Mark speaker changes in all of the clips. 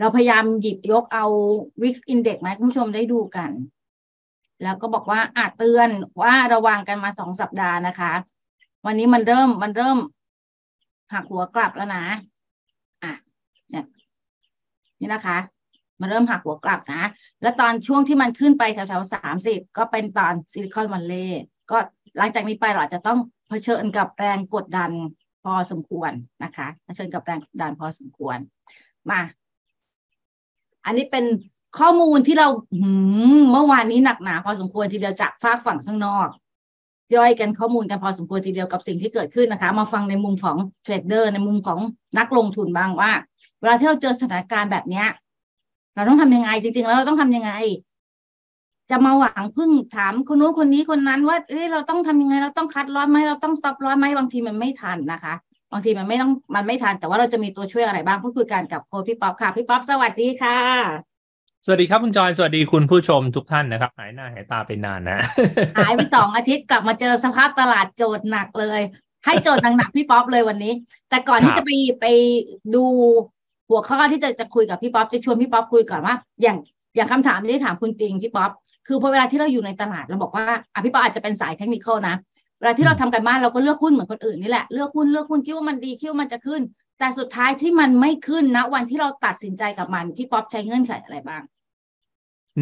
Speaker 1: เราพยายามหยิบยกเอา Wix Index มาให้คุณผู้ชมได้ดูกัน แล้วก็บอกว่าอาจเตือนว่าระวังกันมาสองสัปดาห์นะคะ วันนี้มันเริ่มมันเริ่มหักหัวกลับแล้วนะ อ่ะเนี่ยนี่นะคะ มันเริ่มหักหัวกลับนะ แล้วตอนช่วงที่มันขึ้นไปแถวๆสามสิบก็เป็นตอนซิลิคอนวันเล่ก็หลังจากนี้ไปเราจะต้องเผชิญกับแรงกดดันพอสมควรนะคะเผชิญกับแรงกดดันพอสมควร มาอันนี้เป็นข้อมูลที่เราเมื่อวานนี้หนักหนาพอสมควรทีเดียวจากฝากฝั่งข้างนอกย่อยกันข้อมูลกันพอสมควรทีเดียวกับสิ่งที่เกิดขึ้นนะคะ มาฟังในมุมของเทรดเดอร์ ในมุมของนักลงทุนบ้างว่าเวลาที่เราเจอสถานการณ์แบบเนี้ยเราต้องทำยังไง จริง ๆ แล้วเราต้องทำยังไง จะมาหวังพึ่งถามคนนู้นคนนี้คนนั้นว่าเอ้เราต้องทำยังไงเราต้องคัดร้อนไหมเราต้องสต็อปร้อนไหมบางทีมันไม่ทันนะคะบางทีมันไม่ต้องมันไม่ทันแต่ว่าเราจะมีตัวช่วยอะไรบ้างพูดคุยกันกับโค้ชพี่ป๊อปค่ะพี่ป๊อป สวัสดีค่ะ
Speaker 2: สวัสดีครับคุณจอยสวัสดีคุณผู้ชมทุกท่านนะครับหายหน้าหายตาไปนานนะ
Speaker 1: หายไปสองอาทิตย์กลับมาเจอสภาพตลาดโจทย์หนักเลย ให้โจทย์หนักๆพี่ป๊อปเลยวันนี้ แต่ก่อนที่จะไปไปดูหัวข้อที่จะจะคุยกับพี่ป๊อปจะชวนพี่ป๊อปคุยก่อนว่า อย่างอย่างคำถามที่ถามคุณปิงพี่ป๊อปคือพอเวลาที่เราอยู่ในตลาดเราบอกว่าอ่ะพี่ป๊อปอาจจะเป็นสายเทคนิคนะเวลาที่เราทำกันบ้านเราก็เลือกหุ้นเหมือนคนอื่นนี่แหละ เลือกหุ้นเลือกหุ้นคิดว่ามันดีคิดว่ามันจะขึ้น แต่สุดท้ายที่มันไม่ขึ้นนะวันที่เราตัดสินใจกับมันพี่ป๊อปใช้เงื่อนไขอะไรบ้าง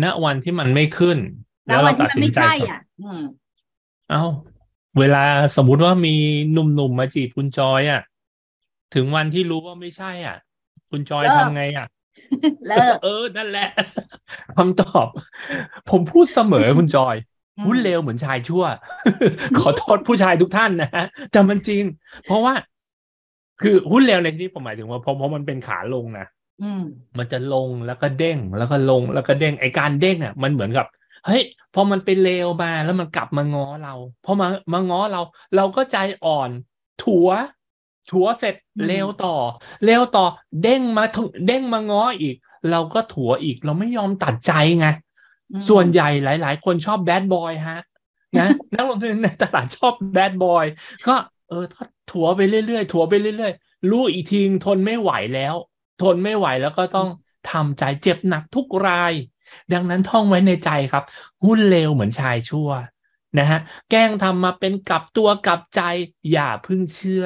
Speaker 2: ณวันที่มันไม่ขึ้น แลวันที่มันไม่ใช่อ่ะ อืม เอ้าเวลา สมมุติว่ามีหนุ่มๆ มาจีบคุณจอยอ่ะถึงวันที่รู้ว่าไม่ใช่อ่ะ คุณจอยทำไงอ่ะเลิกเออ นั่นแหละคำตอบ ผมพูดเสมอคุณจอยหุ้นเลวเหมือนชายชั่วขอโทษผู้ชายทุกท่านนะฮะแต่มันจริง เพราะว่า คือหุ้นเร็วในที่ผมหมายถึงว่าเพราะเพราะมันเป็นขาลงนะมันจะลงแล้วก็เด้งแล้วก็ลง แล้วก็เด้งไอการเด้งอ่ะ มันเหมือนกับ เฮ้ยพอมันเป็นเลวมาแล้วมันกลับมาง้อเราพอมามาง้อเรา เราก็ใจอ่อน ถัว ถัวเสร็จเลวต่อเลวต่อ เด้งมาถึงเด้งมาง้ออีก เราก็ถัวอีก เราไม่ยอมตัดใจไงส่วนใหญ่หลาย ๆ คนชอบแบดบอยฮะนะ นักลงทุนในตลาดชอบแบดบอยก็ เออถัวไปเรื่อย ๆ ถัวไปเรื่อย ๆ รู้อีกทีทนไม่ไหวแล้ว ทนไม่ไหวแล้วก็ต้องทำใจเจ็บหนักทุกราย ดังนั้นท่องไว้ในใจครับ หุ้นเลวเหมือนชายชั่วนะฮะแกล้งทำมาเป็นกลับตัวกลับใจอย่าพึ่งเชื่อ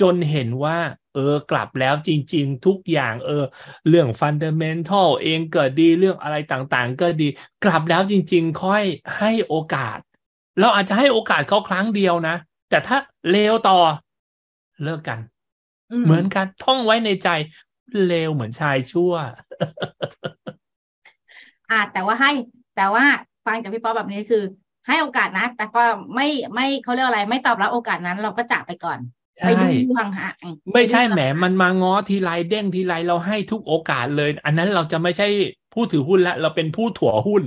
Speaker 2: จนเห็นว่า เออ กลับแล้วจริงๆทุกอย่างเออเรื่องฟันเดเมนทัลเองเกิดีเรื่องอะไรต่างๆก็ดี กลับแล้วจริงๆค่อยให้โอกาสเราอาจจะให้โอกาสเขาครั้งเดียวนะ แต่ถ้าเลวต่อเลิกกัน เหมือนกัน ท่องไว้ในใจ เลวเหมือนชายชั่ว
Speaker 1: อ่าแต่ว่าให้แต่ว่า ฟังจากพี่ป๊อปแบบนี้คือให้โอกาสนะแต่ก็ไม่ไม่เขาเรียกอะไร ไม่ตอบรับโอกาสนั้น เราก็จากไปก่อนไปดูวงางะไม่ใช่
Speaker 2: แหมมันมาง้อทีไรเด้งทีไรเราให้ทุกโอกาสเลย อันนั้นเราจะไม่ใช่ผู้ถือหุ้นละเราเป็นผู้ถั่วหุ้น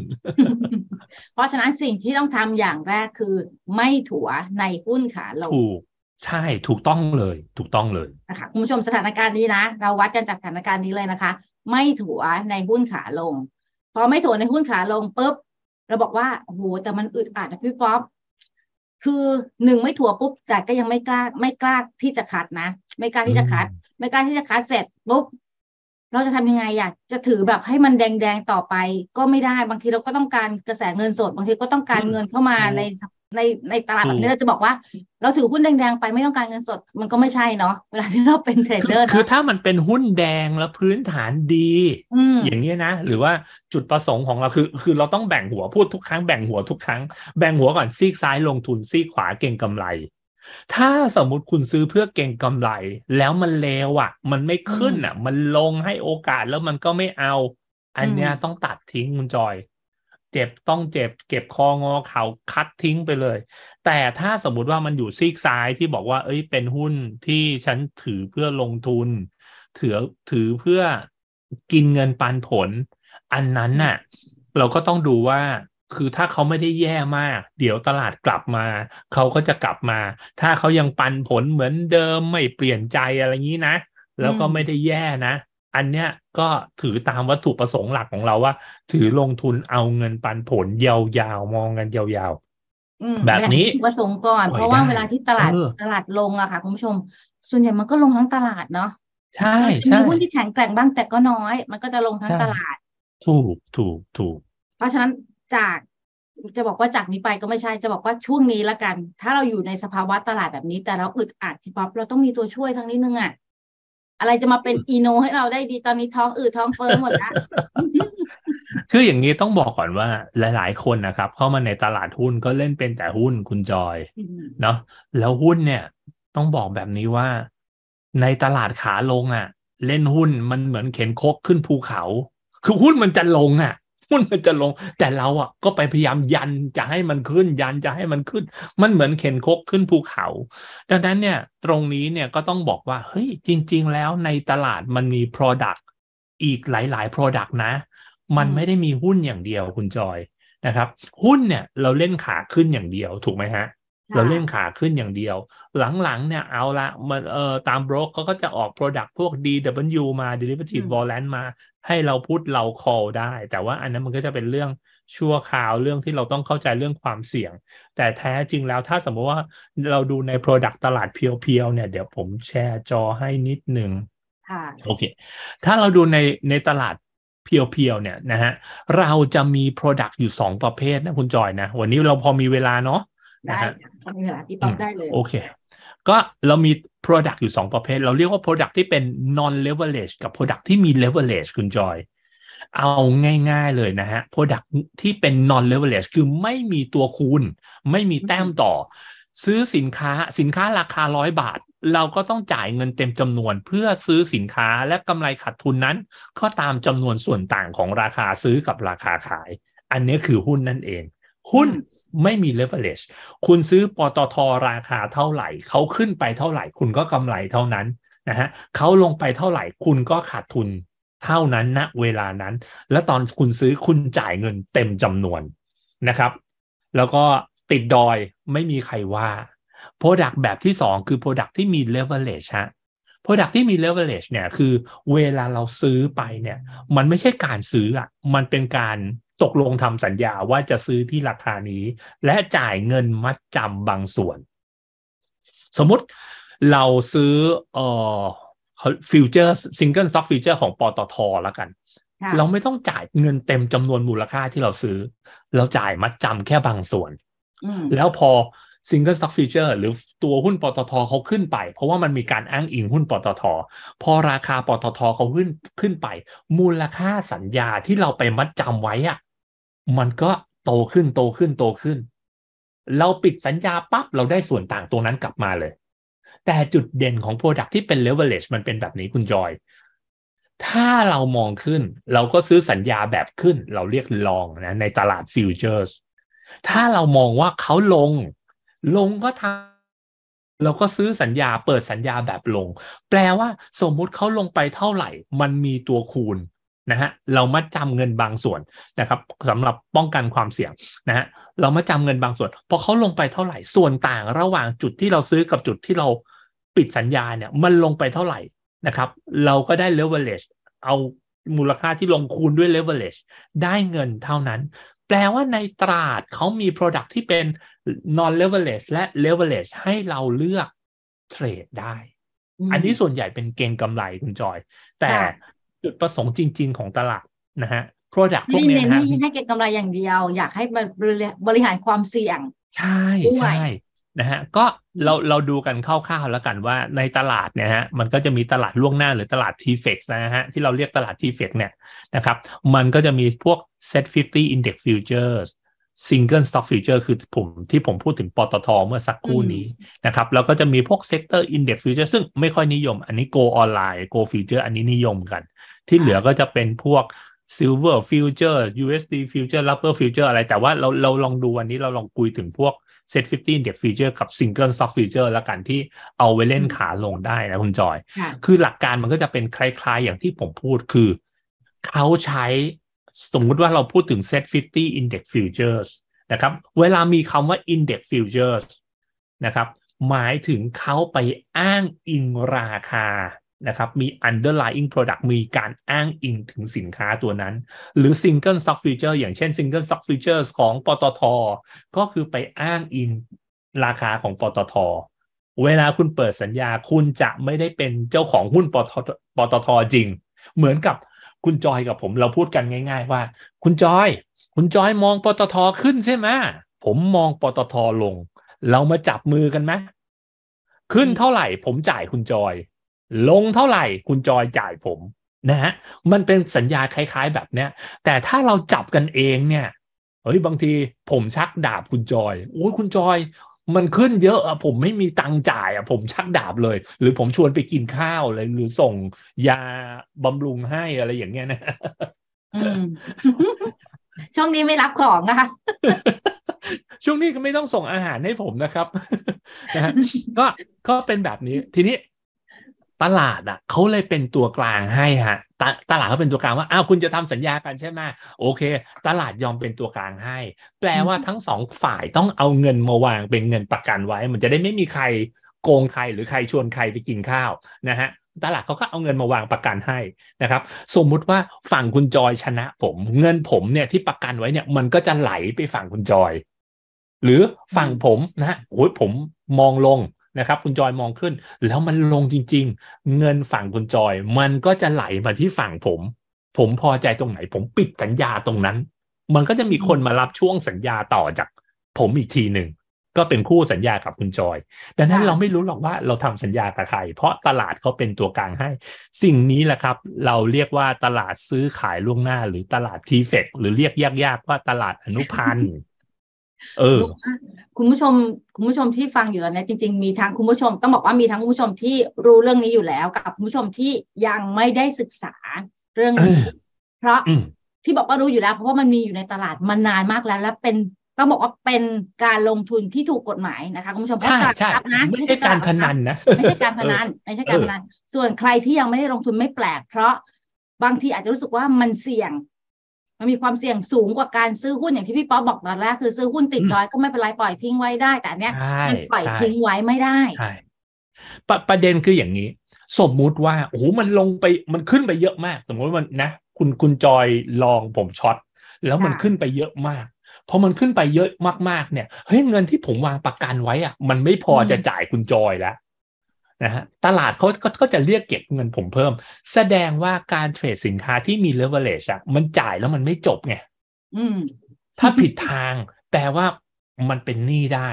Speaker 1: เพราะฉะนั้นสิ่งที่ต้องทำอย่างแรกคือไม่ถั่วในหุ้นขาลงถ
Speaker 2: ูกใช่ถูกต้องเลยถูกต้องเลยนะ
Speaker 1: คะคุณผู้ชมสถานการณ์นี้นะ เราวัดกันจากสถานการณ์นี้เลยนะคะ ไม่ถั่วในหุ้นขาลงพอไม่ถั่วในหุ้นขาลงปุ๊บเราบอกว่าโอ้โห แต่มันอึดอัดนะพี่ป๊อป คือหนึ่งไม่ถั่วปุ๊บจัดก็ยังไม่กล้า ไม่กล้าที่จะคัดนะ ไม่กล้าที่จะคัด ไม่กล้าที่จะคัดเสร็จปุ๊บเราจะทำยังไงอยากจะถือแบบให้มันแดงๆต่อไป ก็ไม่ได้บางทีเราก็ต้องการกระแสเงินสดบางทีก็ต้องการเงินเข้ามาในในในตลาดแบบนี้เราจะบอกว่า เราถือหุ้นแดงๆไปไม่ต้องการเงินสดมันก็ไม่ใช่เนาะเวลาที่เราเป็นเทรดเดอร์ค
Speaker 2: ือถ้ามันเป็นหุ้นแดงแล้วพื้นฐานดีอย่างนี้นะหรือว่าจุดประสงค์ของเราคือ คือเราต้องแบ่งหัวพูดทุกครั้งแบ่งหัวทุกครั้งแบ่งหัวก่อนซีกซ้ายลงทุนซีกขวาเก่งกำไรถ้าสมมติคุณซื้อเพื่อเก่งกำไร แล้วมันเลวอะ่ะ มันไม่ขึ้นอะ่ะมันลงให้โอกาสแล้วมันก็ไม่เอา อันเนี้ยต้องตัดทิ้งคุณจอย เจ็บต้องเจ็บเก็บคองอเขาคัดทิ้งไปเลย แต่ถ้าสมมติว่ามันอยู่ซีกซ้ายที่บอกว่า เอ้ย เป็นหุ้นที่ฉันถือเพื่อลงทุนถือถือเพื่อกินเงินปันผล อันนั้นน่ะ เราก็ต้องดูว่าคือถ้าเขาไม่ได้แย่มาก เดี๋ยวตลาดกลับมา เขาก็จะกลับมา ถ้าเขายังปันผลเหมือนเดิมไม่เปลี่ยนใจอะไรงนี้นะแล้วก็ไม่ได้แย่นะ อันเนี้ยก็ถือตามวัตถุประสงค์หลักของเราว่า ถือลงทุนเอาเงินปันผลยาวๆ มองกันยาว
Speaker 1: ๆแบบนี้ประสงค์ก่อนเพราะว่าเวลาที่ตลาดตลาดลงอะค่ะคุณผู้ชม ส่วนใหญ่มันก็ลงทั้งตลาดเนาะ
Speaker 2: ใช่ใช่หุ้นท
Speaker 1: ี่แข็งแกร่งบ้างแต่ก็น้อย มันก็จะลงทั้งตลาด
Speaker 2: ถูกถูกถูก
Speaker 1: เพราะฉะนั้นจาก จะบอกว่าจากนี้ไปก็ไม่ใช่จะบอกว่าช่วงนี้ละกัน ถ้าเราอยู่ในสภาวะตลาดแบบนี้ แต่เราอึดอัดพี่ป๊อปเราต้องมีตัวช่วยทางนี้นึงอะอะไรจะมาเป็นอีโนให้เราได้ดีตอนนี้ท้องอืดท้องเฟ้อหม
Speaker 2: ดละคืออย่างนี้ต้องบอกก่อนว่าหลาย ๆคนนะครับเข้ามาในตลาดหุ้นก็เล่นเป็นแต่หุ้นคุณจอย เนาะแล้วหุ้นเนี่ย ต้องบอกแบบนี้ว่าในตลาดขาลงอะ่ะ เล่นหุ้นมันเหมือนเข็นโคกขึ้นภูเขา คือหุ้นมันจะลงอะ่ะหุ้นมันจะลงแต่เราอ่ะก็ไปพยายามยันจะให้มันขึ้น ยันจะให้มันขึ้น มันเหมือนเข็นคกขึ้นภูเขา ดังนั้นเนี่ยตรงนี้เนี่ยก็ต้องบอกว่าเฮ้ยจริงๆแล้วในตลาดมันมี Product อีกหลายๆ Product นะ มันไม่ได้มีหุ้นอย่างเดียวคุณจอยนะครับ หุ้นเนี่ยเราเล่นขาขึ้นอย่างเดียวถูกไหมฮะเราเล่นขาขึ้นอย่างเดียว หลังๆเนี่ยเอาละมันเอ่อตามบรอกเขาก็จะออก Product พวก DW มา Derivative Warrant มา ให้เราพูดเราคอลได้ แต่ว่าอันนั้นมันก็จะเป็นเรื่องชั่วคราวเรื่องที่เราต้องเข้าใจเรื่องความเสี่ยง แต่แท้จริงแล้วถ้าสมมติว่าเราดูใน Product ตลาดเพียวๆเนี่ย เดี๋ยวผมแชร์จอให้นิดหนึ่งโอเค ถ้าเราดูในในตลาดเพียวๆเนี่ยนะฮะเราจะมี Product อยู่ 2 ประเภทนะคุณจอยนะวันนี้เราพอมีเวลาเนาะได้ค่ะ
Speaker 1: มีเวลาพี่ป๊อปได้เลยโอเค
Speaker 2: ก็เรามี Product อยู่ 2 ประเภท เราเรียกว่า Product ที่เป็น non leverage กับ Product ที่มี leverage คุณจอยเอาง่ายๆเลยนะฮะ Product ที่เป็น non leverage คือไม่มีตัวคูณไม่มีแต้มต่อ ซื้อสินค้าสินค้าราคาร้อยบาท เราก็ต้องจ่ายเงินเต็มจำนวนเพื่อซื้อสินค้าและกำไรขาดทุนนั้น ก็ตามจำนวนส่วนต่างของราคาซื้อกับราคาขาย อันนี้คือหุ้นนั่นเอง หุ้นไม่มี leverage คุณซื้อปตทราคาเท่าไหร่ เขาขึ้นไปเท่าไหร่คุณก็กำไรเท่านั้นนะฮะเขาลงไปเท่าไหร่ คุณก็ขาดทุนเท่านั้นณนะเวลานั้น และตอนคุณซื้อคุณจ่ายเงินเต็มจำนวนนะครับ แล้วก็ติดดอยไม่มีใครว่า Product แบบที่ 2 คือ Product ที่มี leverage ฮะ Product ที่มี leverage เนี่ยคือเวลาเราซื้อไปเนี่ยมันไม่ใช่การซื้ออะมันเป็นการตกลงทำสัญญาว่าจะซื้อที่ราคานี้ และจ่ายเงินมัดจำบางส่วน สมมติเราซื้อเอ่อฟิวเจอร์ซิงเกิลสต็อกฟิวเจอร์ของปตทแล้วกัน เราไม่ต้องจ่ายเงินเต็มจำนวนมูลค่าที่เราซื้อเราจ่ายมัดจำแค่บางส่วนแล้วพอซิงเกิลสต็อกฟิวเจอร์หรือตัวหุ้นปตทเขาขึ้นไป เพราะว่ามันมีการอ้างอิงหุ้นปตทพอราคาปตทเขาขึ้นขึ้นไป มูลค่าสัญญาที่เราไปมัดจำไว้อะมันก็โตขึ้นโตขึ้นโตขึ้น เราปิดสัญญาปั๊บ เราได้ส่วนต่างตรงนั้นกลับมาเลย แต่จุดเด่นของ Product ที่เป็น Leverage มันเป็นแบบนี้คุณจอย ถ้าเรามองขึ้น เราก็ซื้อสัญญาแบบขึ้น เราเรียกลองนะในตลาดฟิวเจอร์สถ้าเรามองว่าเขาลง ลงก็ทาเราก็ซื้อสัญญาเปิดสัญญาแบบลง แปลว่าสมมุติเขาลงไปเท่าไหร่มันมีตัวคูณนะฮะเรามาจำเงินบางส่วนนะครับสำหรับป้องกันความเสี่ยงนะฮะเรามาจำเงินบางส่วนพอเขาลงไปเท่าไหร่ส่วนต่างระหว่างจุดที่เราซื้อกับจุดที่เราปิดสัญญาเนี่ยมันลงไปเท่าไหร่นะครับเราก็ได้ leverage เอามูลค่าที่ลงคูณด้วย leverage ได้เงินเท่านั้น แปลว่าในตลาดเขามี product ที่เป็น non leverage และ leverage ให้เราเลือกเทรดได้ อันนี้ส่วนใหญ่เป็นเกณฑ์กำไรคุณจอย แต่จุดประสงค์จริง ๆ ของตลาด นะฮะโปรดักต์พวกนี้นะฮะให้
Speaker 1: เก็งกำไรอย่างเดียว อยากให้มันบริหารความเสี่ยง ใช่ใช่
Speaker 2: นะฮะ ก็เราเราดูกันคร่าวๆแล้วกันว่าในตลาดเนี่ยฮะ มันก็จะมีตลาดล่วงหน้าหรือตลาด t f e x นะฮะ ที่เราเรียกตลาด t f e x เนี่ยนะครับ มันก็จะมีพวก Set 50 Index Futures ซิงเกิลสต็อกฟิวเจอร์คือผมที่ผมพูดถึงปตทเมื่อสักครู่นี้นะครับแล้วก็จะมีพวกเเซกตอินเด็กซ์ฟิวเจอร์ซึ่งไม่ค่อยนิยมอันนี้โกออนไลน์ฟิวเจอร์อันนี้นิยมกัน ที่เหลือก็จะเป็นพวก Silver Future USD Future Rubber Future อะไรแต่ว่าเราเราลองดูวันนี้เราลองคุยถึงพวก Set 15 Index Future กับ Single Stock Future ละกันที่เอาไว้เล่นขาลงได้นะคุณจอย คือหลักการมันก็จะเป็นคล้าย ๆ อย่างที่ผมพูดคือเขาใช้สมมุติว่าเราพูดถึง Set 50 Index Futures นะครับ เวลามีคำว่า Index Futures นะครับ หมายถึงเขาไปอ้างอิงราคานะครับ มี underlying product มีการอ้างอิงถึงสินค้าตัวนั้น หรือ single stock future อย่างเช่น single stock futures ของปตท ก็คือไปอ้างอิงราคาของปตท เวลาคุณเปิดสัญญาคุณจะไม่ได้เป็นเจ้าของหุ้นปตทปตทจริง เหมือนกับคุณจอย กับผมเราพูดกันง่าย ๆ ว่าคุณจอย คุณจอยมองปตทขึ้น ใช่ไหมผมมอง ปตทลง เรามาจับมือกันไหมขึ้นเท่าไหร่ผมจ่ายคุณจอย ลงเท่าไหร่ คุณจอยจ่ายผม นะฮะมันเป็นสัญญาคล้ายๆแบบเนี้ย แต่ถ้าเราจับกันเองเนี่ยเฮ้ยบางทีผมชักดาบคุณจอยโอ้ยคุณจอยมันขึ้นเยอะอะ ผมไม่มีตังจ่ายอะผมชักดาบเลย หรือผมชวนไปกินข้าวเลยหรือส่งยาบำรุงให้อะไรอย่างเงี้ยนะ
Speaker 1: ช่วงนี้ไม่รับของนะคะ
Speaker 2: ช่วงนี้ก็ไม่ต้องส่งอาหารให้ผมนะครับนะก็ก็เป็นแบบนี้ทีนี้ตลาดอ่ะเขาเลยเป็นตัวกลางให้ฮะตตลาดเขาเป็นตัวกลางว่าอ้าวคุณจะทำสัญญากันใช่ไหมโอเค ตลาดยอมเป็นตัวกลางให้ แปลว่าทั้งสองฝ่ายต้องเอาเงินมาวางเป็นเงินประกันไว้มันจะได้ไม่มีใครโกงใครหรือใคร ชวนใครไปกินข้าวนะฮะตลาดเขาก็เอาเงินมาวางประกันให้นะครับสมมุติว่าฝั่งคุณจอยชนะผม เงินผมเนี่ยที่ประกันไว้เนี่ยมันก็จะไหลไปฝั่งคุณจอย หรือฝั่งผมนะฮะโอ้ยผมมองลงนะครับคุณจอยมองขึ้นแล้วมันลงจริงๆเงินฝั่งคุณจอย มันก็จะไหลมาที่ฝั่งผม ผมพอใจตรงไหนผมปิดสัญญาตรงนั้น มันก็จะมีคนมารับช่วงสัญญาต่อจากผมอีกทีหนึ่งก็เป็นคู่สัญญากับคุณจอย ดังนั้นเราไม่รู้หรอกว่าเราทำสัญญากับใครเพราะตลาดเขาเป็นตัวกลางให้ สิ่งนี้แหละครับ เราเรียกว่าตลาดซื้อขายล่วงหน้า หรือตลาดทีเฟกหรือเรียกยากๆว่าตลาดอนุพันธ์เออ
Speaker 1: คุณผู้ชมคุณผู้ชมที่ฟังอยู่ตอนนี้จริงๆมีทั้งคุณผู้ชม ต้องบอกว่ามีทั้งคุณผู้ชมที่รู้เรื่องนี้อยู่แล้ว กับคุณผู้ชมที่ยังไม่ได้ศึกษา เรื่องนี้เพราะที่บอกว่ารู้อยู่แล้วเพราะว่ามันมีอยู่ในตลาดมานานมากแล้ว และเป็นต้องบอกว่าเป็นการลงทุนที่ถูกกฎหมายนะคะคุณผู้ชมเพราะตลาดทรับนะไม่ใช่การพ
Speaker 2: นันนะ ไม่ใช่การพนันไม่ใช่การพนัน
Speaker 1: ส่วนใครที่ยังไม่ได้ลงทุนไม่แปลกเพราะบางทีอาจจะรู้สึกว่ามันเสี่ยงมันมีความเสี่ยงสูงกว่าการซื้อหุ้นอย่างที่พี่ป๊อปบอกตอนแรกคือซื้อหุ้นติดดอยก็ไม่เป็นไรปล่อยทิ้งไว้ได้แต่เนี้ยมันปล่อยทิ้งไว้ไม่ได้
Speaker 2: ปประเด็นคืออย่างนี้ สมมุติว่าโอ้โหมันลงไปมันขึ้นไปเยอะมากสมมติมันนะคุณคุณจอยลองผมช็อตแล้วมันขึ้นไปเยอะมากพอมันขึ้นไปเยอะมากๆเนี่ยเฮ้ยเงินที่ผมวางประกันไว้อะมันไม่พอจะจ่ายคุณจอยแล้วนะฮะตลาดเขาก็จะเรียกเก็บเงินผมเพิ่มแสดงว่าการเทรดสินค้าที่มีเลเวลเลชอะมันจ่ายแล้วมันไม่จบไงถ้าผิดทางแปลว่ามันเป็นหนี้ได้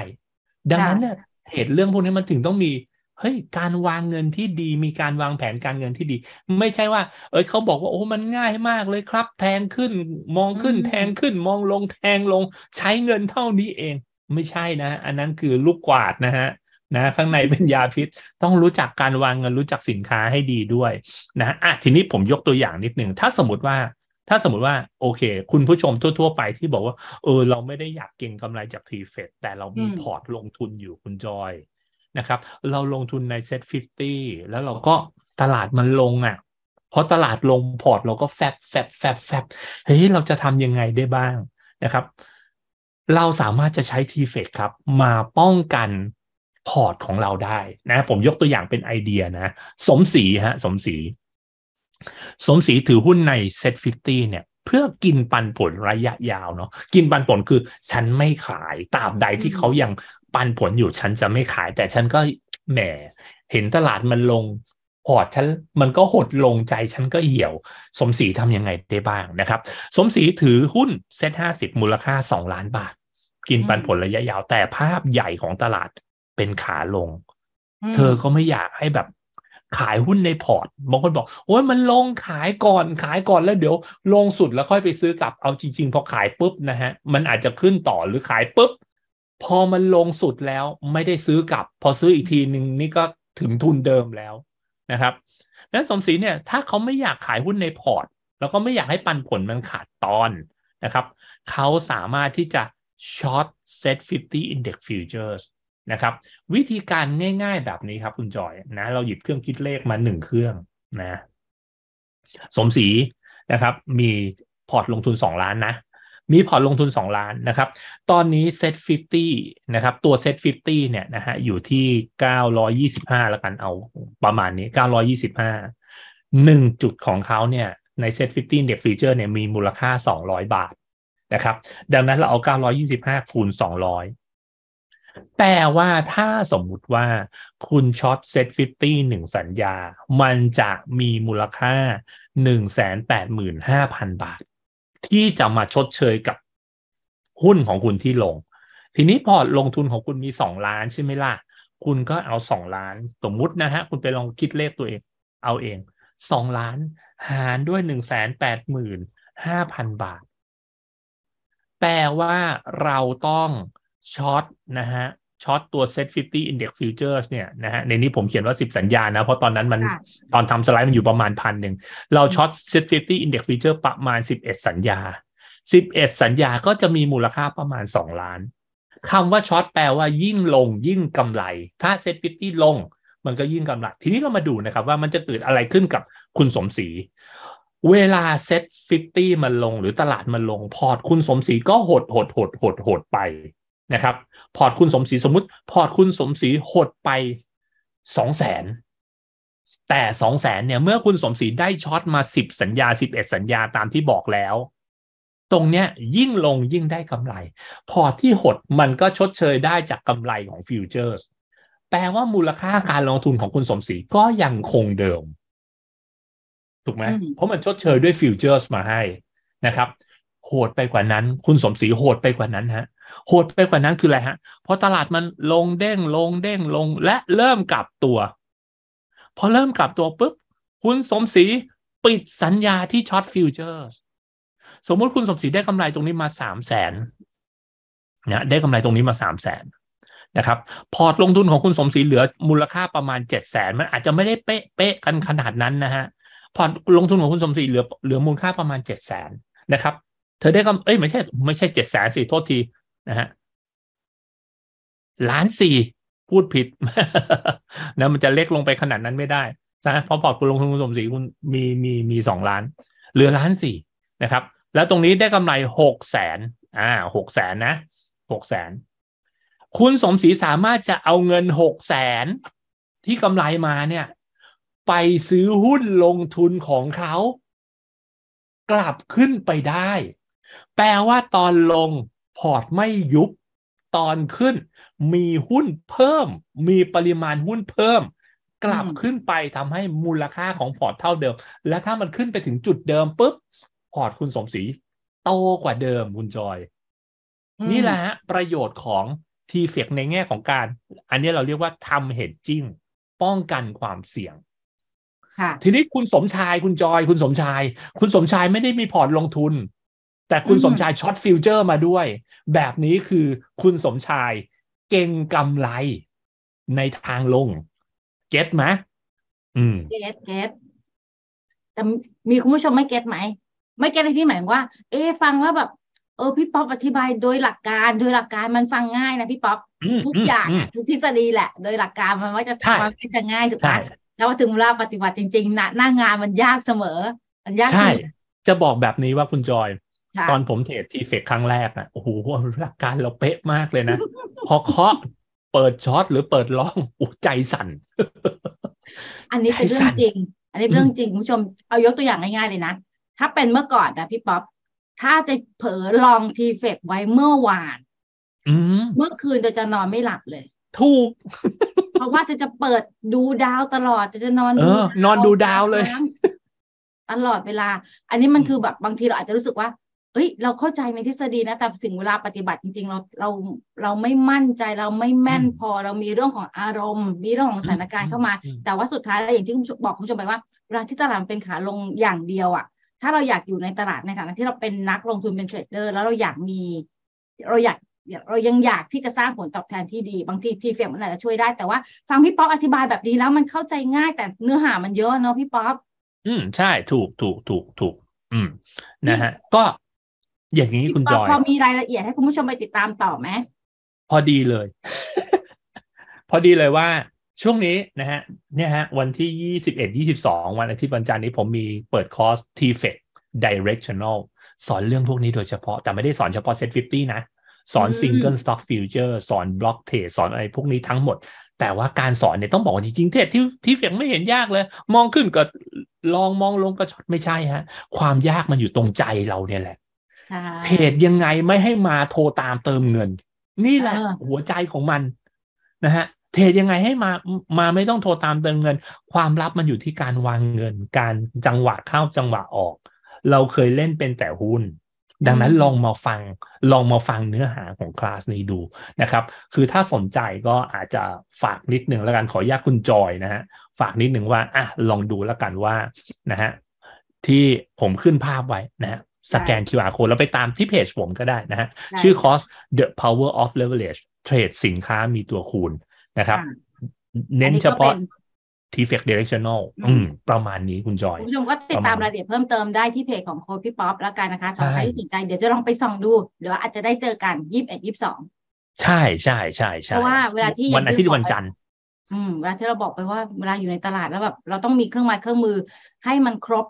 Speaker 2: ดังนั้นเนี่ยเหตุเรื่องพวกนี้มันถึงต้องมี เฮ้ยการวางเงินที่ดีมีการวางแผนการเงินที่ดี ไม่ใช่ว่า เอ้ยเขาบอกว่าโอ้มันง่ายมากเลยครับแทงขึ้นมองขึ้น แทงขึ้น มองลงแทงลง ใช้เงินเท่านี้เอง ไม่ใช่นะอันนั้นคือลูกกวาดนะฮะนะข้างในเป็นยาพิษต้องรู้จักการวางเงินรู้จักสินค้าให้ดีด้วยนะอ่ะทีนี้ผมยกตัวอย่างนิดหนึ่งถ้าสมมติว่าถ้าสมมติว่าโอเค คุณผู้ชมทั่ว ๆ ไปที่บอกว่า เออ เราไม่ได้อยากเก่งกำไรจากทีเฟดแต่เรามีพอร์ตลงทุนอยู่คุณจอยนะครับ เราลงทุนในเซ็ตฟิฟตี้แล้วเราก็ตลาดมันลงอะ่ะเพราะตลาดลงพอร์ตเราก็แฟบแฟบแฟบแฟบเฮ้ยเราจะทำยังไงได้บ้างนะครับ เราสามารถจะใช้ทีเฟดครับมาป้องกันพอร์ตของเราได้นะผมยกตัวอย่างเป็นไอเดียนะ สมศรีฮะ สมศรีสมศรีถือหุ้นในเซ็ตฟิฟตี้เนี่ย เพื่อกินปันผลระยะยาวเนาะกินปันผลคือ ฉันไม่ขายตราบใดที่เขายังปันผลอยู่ ฉันจะไม่ขายแต่ฉันก็แหมเห็นตลาดมันลงพอร์ตฉันมันก็หดลงใจฉันก็เหี่ยว สมศรีทำยังไงได้บ้างนะครับ สมศรีถือหุ้นเซ็ตห้าสิบมูลค่าสองล้านบาท กินปันผลระยะยาวแต่ภาพใหญ่ของตลาดเป็นขาลง เธอก็ไม่อยากให้แบบขายหุ้นในพอร์ตบางคนบอกโอ้ยมันลงขายก่อน ขายก่อนแล้วเดี๋ยว ลงสุดแล้วค่อยไปซื้อกลับเอาจริงๆ พอขายปุ๊บนะฮะมันอาจจะขึ้นต่อหรือขายปุ๊บพอมันลงสุดแล้วไม่ได้ซื้อกลับพอซื้ออีกทีหนึ่งนี่ก็ถึงทุนเดิมแล้วนะครับนั้นสมศรีเนี่ย ถ้าเขาไม่อยากขายหุ้นในพอร์ตแล้วก็ไม่อยากให้ปันผลมันขาดตอนนะครับเขาสามารถที่จะช็อตเซฟตี้อินเด็กซ์ฟิวเจอร์สนะครับวิธีการง่ายๆแบบนี้ครับคุณจอยนะเราหยิบเครื่องคิดเลขมาหนึ่งเครื่องนะสมศรีนะครับมีพอร์ตลงทุน 2 ล้านนะมีพอร์ตลงทุน 2 ล้านนะครับตอนนี้เซ็ตี้นะครับตัวเซ็ตี้เนี่ยนะฮะอยู่ที่ 925แล้วกันเอาประมาณนี้ 925หนึ่งจุดของเขาเนี่ยในเซ็ต50 Index f เ t u r e เนี่ยมีมูลค่า 200 บาทนะครับดังนั้นเราเอา 925คูณ200แต่ว่าถ้าสมมุติว่า คุณช็อตเซ็ตฟิฟตี้หนึ่งสัญญา มันจะมีมูลค่าหนึ่งแสนแปดหมื่นห้าพันบาท ที่จะมาชดเชยกับ หุ้นของคุณที่ลง ทีนี้พอลงทุนของคุณมีสองล้านใช่ไหมล่ะ คุณก็เอาสองล้าน สมมุตินะฮะ คุณไปลองคิดเลขตัวเอง เอาเองสองล้าน หารด้วยหนึ่งแสนแปดหมื่นห้าพันบาท แปลว่าเราต้องช็อตนะฮะช็อตตัว Set 50 Index Futures เนี่ยนะฮะในนี้ผมเขียนว่า 10 สัญญานะเพราะตอนนั้นมัน ตอนทำสไลด์มันอยู่ประมาณพันหนึ่งเราช็อต Set 50 Index Future ประมาณ 11 สัญญา 11 สัญญาก็จะมีมูลค่าประมาณ 2 ล้านคำว่าช็อตแปลว่ายิ่งลงยิ่งกำไร ถ้า Set 50 ลงมันก็ยิ่งกำไร ทีนี้เรามาดูนะครับว่ามันจะเกิดอะไรขึ้นกับคุณสมศรีเวลาเซ็ตฟิฟตี้มันลงหรือตลาดมันลง พอร์ตคุณสมศรีก็หดหดหดหดหดไปนะครับพอร์ตคุณสมศรีสมมติพอร์ตคุณสมศรีหดไปสองแสนแต่สองแสนเนี่ยเมื่อคุณสมศรีได้ช็อตมาสิบสัญญาสิบเอ็ดสัญญาตามที่บอกแล้ว ตรงเนี้ยยิ่งลงยิ่งได้กำไร พอที่หดมันก็ชดเชยได้จากกำไรของฟิวเจอร์สแปลว่ามูลค่าการลงทุนของคุณสมศรีก็ยังคงเดิม ถูกไหมเพราะมันชดเชยด้วยฟิวเจอร์สมาให้นะครับโหดไปกว่านั้น คุณสมศรีโหดไปกว่านั้นฮะโหดไปกว่านั้นคืออะไรฮะพอตลาดมันลงเด้งลงเด้งลง และเริ่มกลับตัว พอเริ่มกลับตัวปุ๊บคุณสมศรีปิดสัญญาที่ช็อตฟิวเจอร์สมมุติคุณสมศรีได้กำไรตรงนี้มาสามแสนนะได้กำไรตรงนี้มาสามแสนนะครับ พอร์ตลงทุนของคุณสมศรีเหลือมูลค่าประมาณเจ็ดแสนมันอาจจะไม่ได้เป๊ะเป๊ะกันขนาดนั้นนะฮะพอร์ตลงทุนของคุณสมศรีเหลือ เหลือมูลค่าประมาณเจ็ดแสนนะครับเธอได้กำเอ้ยไม่ใช่ไม่ใช่เจ็ดแสนสิโทษทีนะฮะล้านสี่ พูดผิดนะมันจะเล็กลงไปขนาดนั้นไม่ได้นะเพราะพอร์ตคุณลงทุนคุณสมศรีคุณมีมีมีสองล้าน เหลือล้านสี่นะครับ แล้วตรงนี้ได้กำไรหกแสนอ่าหกแสนนะหกแสน คุณสมศรีสามารถจะเอาเงินหกแสน ที่กำไรมาเนี่ย ไปซื้อหุ้นลงทุนของเขา กลับขึ้นไปได้ แปลว่าตอนลงพอร์ตไม่ยุบ ตอนขึ้นมีหุ้นเพิ่ม มีปริมาณหุ้นเพิ่ม กลับขึ้นไปทำให้มูลค่าของพอร์ตเท่าเดิม และถ้ามันขึ้นไปถึงจุดเดิมปุ๊บ พอร์ตคุณสมศรีโตกว่าเดิมคุณจอย นี่แหละฮะประโยชน์ของทีเฟกในแง่ของการ อันนี้เราเรียกว่าทำเฮดจิ้งป้องกันความเสี่ยงทีนี้คุณสมชายคุณจอยคุณสมชาย คุณสมชายไม่ได้มีพอร์ตลงทุนแต่คุณสมชายช็อตฟิวเจอร์ มาด้วย แบบนี้คือคุณสมชายเก่งกำไรในทางลงเก็ตไหม
Speaker 1: เก็ตเก็ตแต่มีคุณผู้ชมไม่เก็ตไหมไม่เก็ตในที่หมายว่า เอฟังแล้วแบบ เออ พี่ป๊อปอธิบายโดยหลักการโดยหลักการมันฟังง่ายนะพี่ป๊อป ทุกอย่าง ทุกทฤษฎีแหละ โดยหลักการมันว่าจะทำมันจะง่ายถูกไหมแล้วถึงเวลาปฏิบัติจริงๆหน้างานมันยากเสมอ มันยากจริง
Speaker 2: จะบอกแบบนี้ว่าคุณจอยตอนผมเทรดทีเฟกครั้งแรกนะโอ้โหหลักการเราเป๊ะมากเลยนะพอเคาะเปิดช็อตหรือเปิดล่องอ้ใจสั่น
Speaker 1: อันนี้เป็นเรื่องจริง อันนี้เรื่องจริงคุณผู้ชมเอายกตัวอย่างง่ายๆเลยนะ ถ้าเป็นเมื่อก่อนนะพี่ป๊อป ถ้าจะเผลอลองทีเฟกไว้เมื่อวานเมื่อคืนจะนอนไม่หลับเลย ถูก เพราะว่าจะจะเปิดดูดาวตลอดจะจะนอนนอนดูดาวเลย ตลอดเวลา อันนี้มันคือแบบบางทีเราอาจจะรู้สึกว่าเอ้ยเราเข้าใจในทฤษฎีนะแต่ถึงเวลาปฏิบัติจริงๆเราเราเราไม่มั่นใจเราไม่แม่นพอเรามีเรื่องของอารมณ์มีเรื่องของสถานการณ์เข้ามา แต่ว่าสุดท้ายแล้วอย่างที่บอกคุณผู้ชมไปว่าเวลาที่ตลาดเป็นขาลงอย่างเดียวอะ่ะถ้าเราอยากอยู่ในตลาดในฐานะที่เราเป็นนักลงทุนเป็นเทรดเดอร์แล้วเราอยากมี เราอยากเรายังอยากที่จะสร้างผลตอบแทนที่ดีบางทีทีเฟมมันอาจจะช่วยได้แต่ว่า ฟังพี่ป๊อปอธิบายแบบนี้แล้วมันเข้าใจง่ายแต่เนื้อหามันเยอะเนาะพี่ป๊อป
Speaker 2: อืมใช่ถูกถูกถูกถูกอืมนะฮะ ก็อย่างนี้คุณจอย พอ
Speaker 1: มีรายละเอียดให้คุณผู้ชมไปติดตามต่อไหม
Speaker 2: พอดีเลย พอดีเลยว่าช่วงนี้นะฮะเนี่ยฮะวันที่ยี่สิบเอ็ดยี่สิบสองวันอาทิตย์วันจันทร์นี้ผมมีเปิดคอร์ส t f e c Directional สอนเรื่องพวกนี้โดยเฉพาะ แต่ไม่ได้สอนเฉพาะ Set 50นะ สอน Single Stock Future สอน Block t r a d สอนอะไรพวกนี้ทั้งหมด แต่ว่าการสอนเนี่ยต้องบอกจริงๆเทที่ที่เฟียงไม่เห็นยากเลย มองขึ้นก็ลองมองลงก็ช็อตไม่ใช่ฮะ ความยากมันอยู่ตรงใจเราเนี่ยแหละเทรดยังไงไม่ให้มาโทรตามเติมเงิน นี่แหละหัวใจของมันนะฮะ เทรดยังไงให้มามาไม่ต้องโทรตามเติมเงิน ความลับมันอยู่ที่การวางเงิน การจังหวะเข้าจังหวะออก เราเคยเล่นเป็นแต่หุ้น ดังนั้นลองมาฟัง ลองมาฟังเนื้อหาของคลาสนี้ดูนะครับคือถ้าสนใจก็อาจจะฝากนิดหนึ่งแล้วกัน ขออนุญาตคุณจอยนะฮะฝากนิดหนึ่งว่าอ่ะลองดูแล้วกันว่านะฮะที่ผมขึ้นภาพไว้นะฮะสแกน QR code แล้วไปตามที่เพจผมก็ได้นะฮะชื่อคอส The Power of Leverage เทรดสินค้ามีตัวคูณนะครับ เน้นเฉพาะ t f e c t Directional อืมประมาณนี้คุณจอยคุณผู
Speaker 1: ้ชมก็ติดตามรายละเอียดเพิ่มเติมได้ที่เพจของโค้ดพี่ป๊อปแล้วกันนะคะถ้าใครที่สนใจเดี๋ยวจะลองไปส่องดู หรือว่าอาจจะได้เจอกันยี่สิบเอ็ดยี่สิบสอง
Speaker 2: ใช่ใช่ใช่ใช่เพราะว่าเวลาที่วันอาทิตย์วันจันทร์
Speaker 1: อืมเวลาที่เราบอกไปว่าเวลาอยู่ในตลาดแล้วแบบเราต้องมีเครื่องไม้เครื่องมือให้มันครบ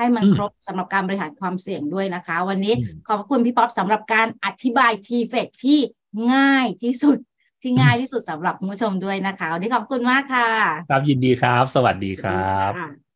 Speaker 1: ให้มันครบสำหรับการบริหารความเสี่ยงด้วยนะคะ วันนี้ขอบคุณพี่ป๊อปสำหรับการอธิบายทีเฟกที่ง่ายที่สุดที่ง่ายที่สุดสำหรับคุณผู้ชมด้วยนะคะวันนี้ขอบคุณมากค่ะ
Speaker 2: ครับยินดีครับ สวัสดีครั
Speaker 1: บ